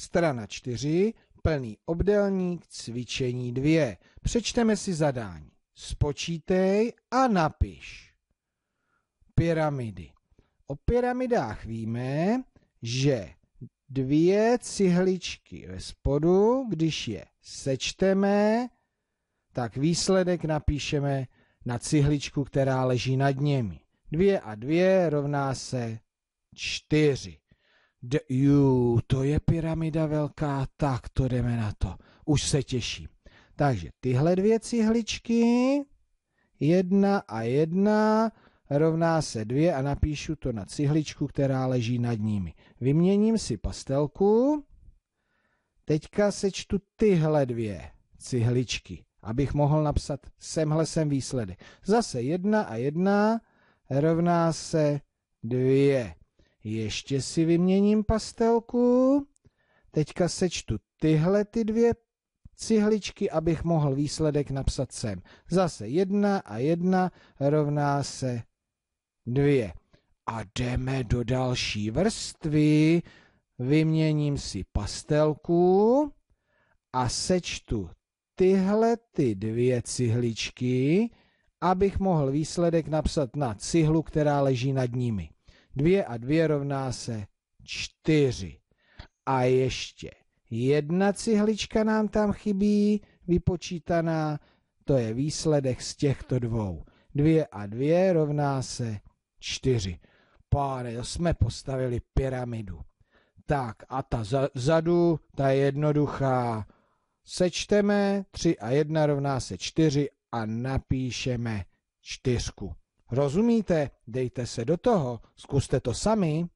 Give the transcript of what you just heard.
Strana 4, plný obdelník, cvičení 2. Přečteme si zadání. Spočítej a napiš. Pyramidy. O pyramidách víme, že dvě cihličky ve spodu, když je sečteme, tak výsledek napíšeme na cihličku, která leží nad němi. Dvě a dvě rovná se čtyři. De, jú, to je pyramida velká, tak to jdeme na to. Už se těším. Takže tyhle dvě cihličky, jedna a jedna, rovná se dvě a napíšu to na cihličku, která leží nad nimi. Vyměním si pastelku. Teďka sečtu tyhle dvě cihličky, abych mohl napsat semhle sem výsledek. Zase jedna a jedna rovná se dvě. Ještě si vyměním pastelku. Teďka sečtu tyhle ty dvě cihličky, abych mohl výsledek napsat sem. Zase jedna a jedna rovná se dvě. A jdeme do další vrstvy. Vyměním si pastelku a sečtu tyhle ty dvě cihličky, abych mohl výsledek napsat na cihlu, která leží nad nimi. 2 a 2 rovná se 4. A ještě jedna cihlička nám tam chybí, vypočítaná, to je výsledek z těchto dvou. 2 a 2 rovná se 4. Páre, to jsme postavili pyramidu. Tak a ta zadu, ta je jednoduchá. Sečteme 3 a 1 rovná se 4 a napíšeme čtyřku. Rozumíte? Dejte se do toho, zkuste to sami.